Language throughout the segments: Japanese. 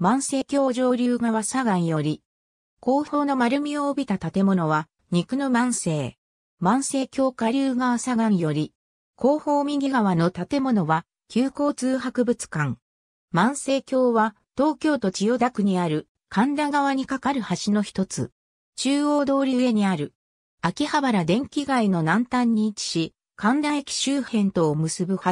万世橋上流側左岸より、後方の丸みを帯びた建物は、肉の万世。万世橋下流側左岸より、後方右側の建物は、旧交通博物館。万世橋は、東京都千代田区にある、神田川に架かる橋の一つ。中央通り上にある、秋葉原電気街の南端に位置し、神田駅周辺とを結ぶ橋。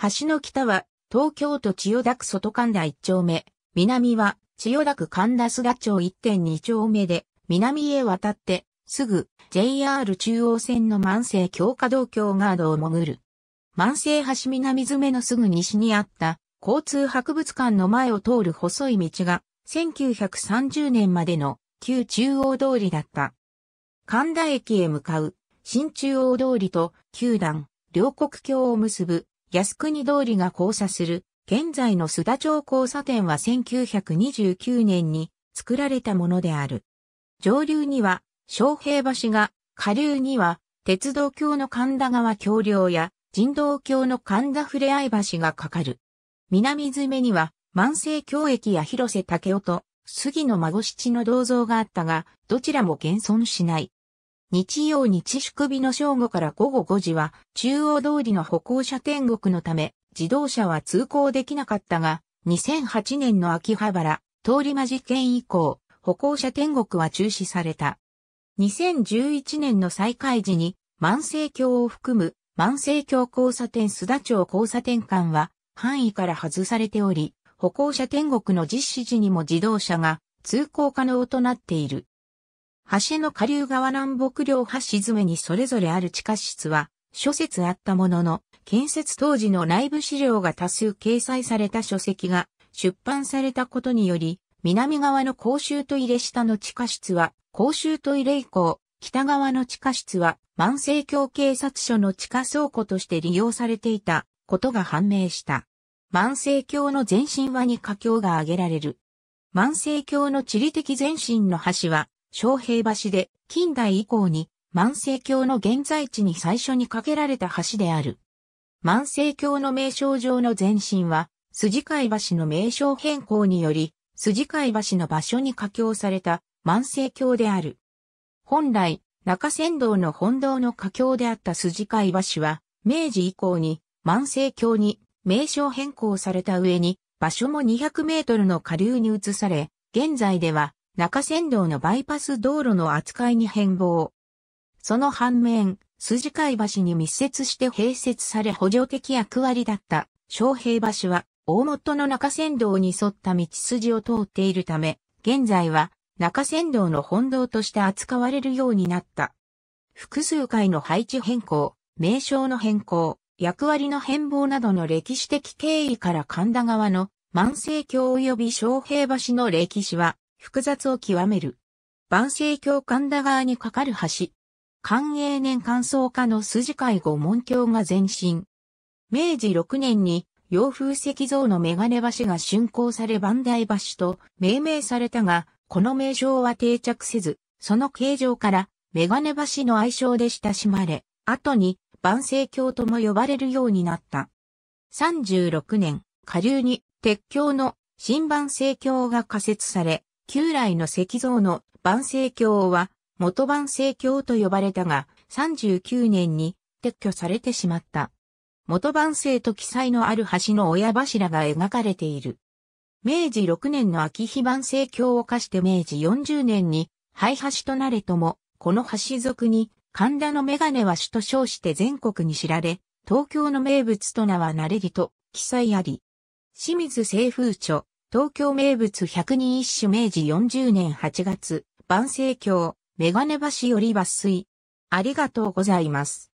橋の北は、東京都千代田区外神田一丁目、南は千代田区神田菅町1.2丁目で、南へ渡って、すぐ JR 中央線の万世強化道橋ガードを潜る。万世橋南詰のすぐ西にあった交通博物館の前を通る細い道が1930年までの旧中央通りだった。神田駅へ向かう新中央通りと旧段両国橋を結ぶ靖国通りが交差する現在の須田町交差点は1929年に作られたものである。上流には、昌平橋が、下流には、鉄道橋の神田川橋梁や、人道橋の神田触れ合い橋がかかる。南詰めには、万世橋駅や広瀬竹雄と、杉の孫七の銅像があったが、どちらも現存しない。日曜日祝日の正午から午後5時は、中央通りの歩行者天国のため、自動車は通行できなかったが、2008年の秋葉原、通り魔事件以降、歩行者天国は中止された。2011年の再開時に、万世橋を含む、万世橋交差点須田町交差点間は、範囲から外されており、歩行者天国の実施時にも自動車が通行可能となっている。橋の下流側南北両端詰めにそれぞれある地下室は、諸説あったものの、建設当時の内部資料が多数掲載された書籍が出版されたことにより、南側の公衆トイレ下の地下室は公衆トイレ以降、北側の地下室は万世橋警察署の地下倉庫として利用されていたことが判明した。万世橋の前身はに佳境が挙げられる。万世橋の地理的前身の橋は、昌平橋で近代以降に万世橋の現在地に最初に架けられた橋である。万世橋の名称上の前身は、筋海橋の名称変更により、筋海橋の場所に架橋された万世橋である。本来、中山道の本堂の架橋であった筋海橋は、明治以降に万世橋に名称変更された上に、場所も200メートルの下流に移され、現在では中山道のバイパス道路の扱いに変貌。その反面、筋貝橋に密接して併設され補助的役割だった、昌平橋は、大元の中山道に沿った道筋を通っているため、現在は中山道の本道として扱われるようになった。複数回の配置変更、名称の変更、役割の変貌などの歴史的経緯から神田川の万世橋及び昌平橋の歴史は複雑を極める。万世橋神田川に架かる橋、寛永年乾燥家の筋会後門橋が前進。明治6年に洋風石像のメガネ橋が竣工され万代橋と命名されたが、この名称は定着せず、その形状からメガネ橋の愛称で親しまれ、後に万世橋とも呼ばれるようになった。36年、下流に鉄橋の新万世橋が仮設され、旧来の石像の万世橋は元番正教と呼ばれたが、39年に撤去されてしまった。元番正と記載のある橋の親柱が描かれている。明治6年の秋日番正教を課して明治40年に廃橋となれとも、この橋属に神田のメガネは主と称して全国に知られ、東京の名物と名はなれりと記載あり。清水清風著、東京名物百人一首明治40年8月、万世教、メガネ橋より抜粋。ありがとうございます。